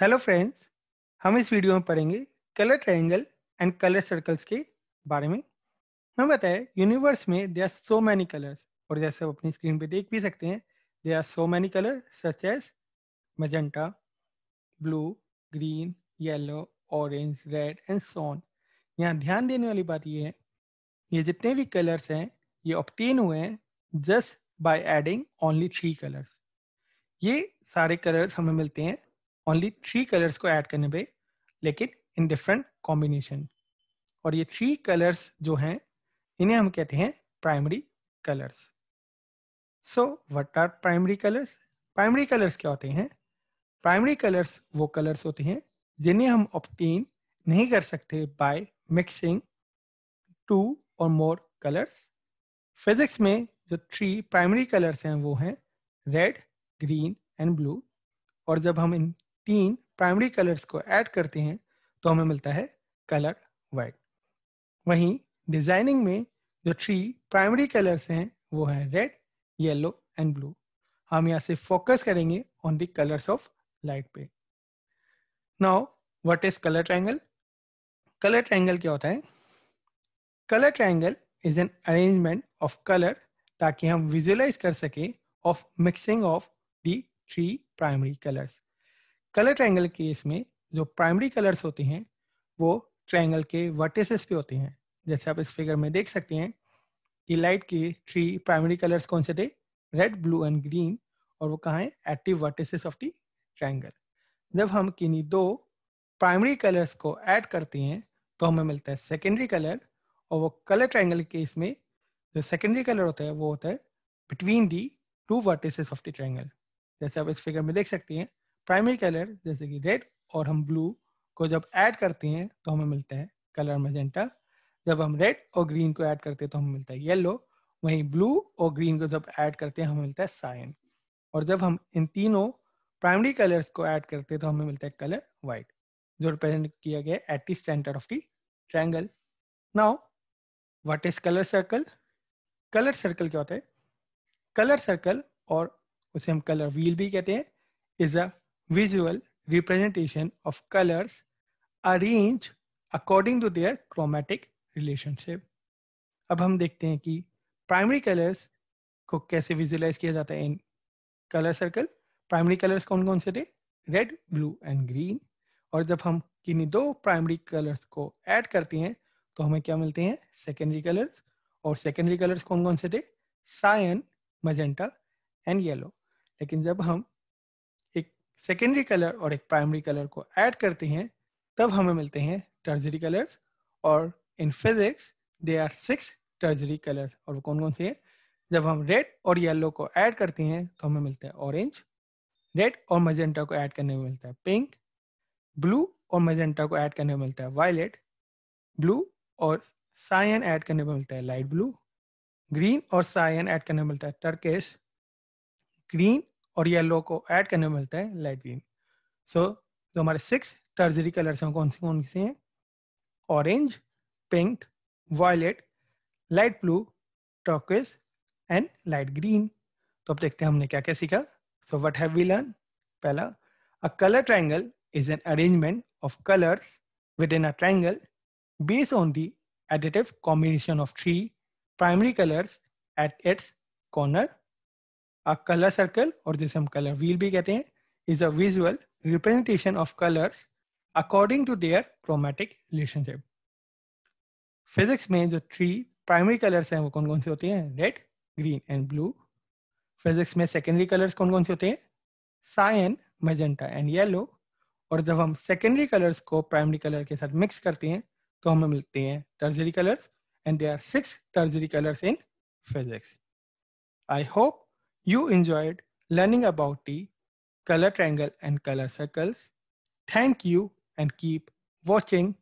Hello friends हम इस video में पढ़ेंगे colour triangle and colour circles के बारे में हमें बताया यूनिवर्स में they are so many colours और जैसे आप अपनी स्क्रीन पे देख भी सकते हैं they are so many colour such as magenta blue green yellow orange red and so on यहाँ ध्यान देने वाली बात ये है ये जितने भी कलर्स हैं ये ऑप्टेन हुए हैं just by adding only three colours ये सारे कलर्स हमें मिलते हैं ओनली थ्री कलर्स को ऐड करने पे लेकिन इन डिफरेंट कॉम्बिनेशन और ये थ्री कलर्स जो हैं इन्हें हम कहते हैं primary colours so what are primary colours primary colours क्या होते हैं प्राइमरी कलर्स वो कलर्स होते हैं जिन्हें हम ऑप्टेन नहीं कर सकते बाय मिक्सिंग टू और मोर कलर्स फिजिक्स में जो थ्री प्राइमरी कलर्स हैं वो हैं रेड ग्रीन एंड ब्लू और जब हम इन तीन प्राइमरी कलर्स को ऐड करते हैं तो हमें मिलता है कलर वाइट वहीं डिजाइनिंग में जो थ्री प्राइमरी कलर्स हैं वो है रेड येलो एंड ब्लू हम यहाँ से फोकस करेंगे on the colours of light पे now what is colour triangle colour triangle क्या होता है colour triangle is an arrangement of colour ताकि हम विजुअलाइज कर सके of mixing of the three primary colours colour triangle case में जो प्राइमरी कलर्स होते हैं वो ट्रायंगल के वर्टिसेस पे होते हैं जैसे आप इस फिगर में देख सकते हैं कि लाइट के थ्री प्राइमरी कलर्स कौन से थे रेड ब्लू एंड ग्रीन और वो कहाँ है active vertices of the triangle जब हम किन्हीं दो प्राइमरी कलर्स को ऐड करते हैं तो हमें मिलता है सेकेंडरी कलर और वो कलर ट्राइंगल के इसमें जो सेकेंडरी कलर होता है वो होता है between the two vertices of the triangle जैसे आप इस फिगर में देख सकते हैं प्राइमरी कलर जैसे कि रेड और हम ब्लू को जब ऐड करते हैं तो हमें मिलता है कलर मैजेंटा जब हम रेड और ग्रीन को ऐड करते हैं तो हमें मिलता है येलो वहीं ब्लू और ग्रीन को जब ऐड करते हैं हमें मिलता है साइन और जब हम इन तीनों प्राइमरी कलर्स को ऐड करते हैं तो हमें मिलता है कलर वाइट जो रिप्रेजेंट किया गया at the centre of the triangle now what is colour circle colour circle क्या होता है कलर सर्कल और उसे हम कलर व्हील भी कहते हैं is a visual representation of colors arranged according to their chromatic relationship. अब हम देखते हैं कि प्राइमरी कलर्स को कैसे विजुअलाइज किया जाता है in colour circle primary colours कौन कौन से थे रेड ब्लू एंड ग्रीन और जब हम किन्हीं दो प्राइमरी कलर्स को ऐड करते हैं तो हमें क्या मिलते हैं सेकेंडरी कलर्स और सेकेंडरी कलर्स कौन कौन से थे सायन मजेंटा एंड येलो लेकिन जब हम सेकेंडरी कलर और एक प्राइमरी कलर को ऐड करते हैं तब हमें मिलते हैं टर्जरी कलर्स और in physics they are six tertiary colours और वो कौन कौन से हैं जब हम रेड और येलो को ऐड करते हैं तो हमें मिलता है ऑरेंज रेड और मजेंटा को ऐड करने में मिलता है पिंक ब्लू और मजेंटा को ऐड करने में मिलता है वायलेट ब्लू और साइन ऐड करने में मिलता है लाइट ब्लू ग्रीन और साइन ऐड करने में मिलता है टर्किश ग्रीन और येलो को ऐड करने में मिलता है लाइट ग्रीन सो so, जो हमारे सिक्स टर्जरी कलर्स हैं कौन से कौन से हैं orange pink violet light blue turquoise and light green तो अब देखते हैं हमने क्या क्या सीखा so what have we learn पहला a colour triangle is an arrangement of colours within a triangle based on the additive combination of three primary colours at its corner A color circle, or जिसे हम color wheel भी कहते हैं, is a visual representation of colors according to their chromatic relationship. Physics में जो three primary colours हैं वो कौन कौन से होते हैं red green and blue physics में सेकेंडरी कलर्स कौन कौन से होते हैं साइन मेजेंटा एंड येलो और जब हम सेकेंडरी कलर्स को प्राइमरी कलर के साथ मिक्स करते हैं तो हमें मिलते हैं tertiary colours and they are six tertiary colours in physics I hope You enjoyed learning about tea, color triangle and color circles. Thank you and keep watching.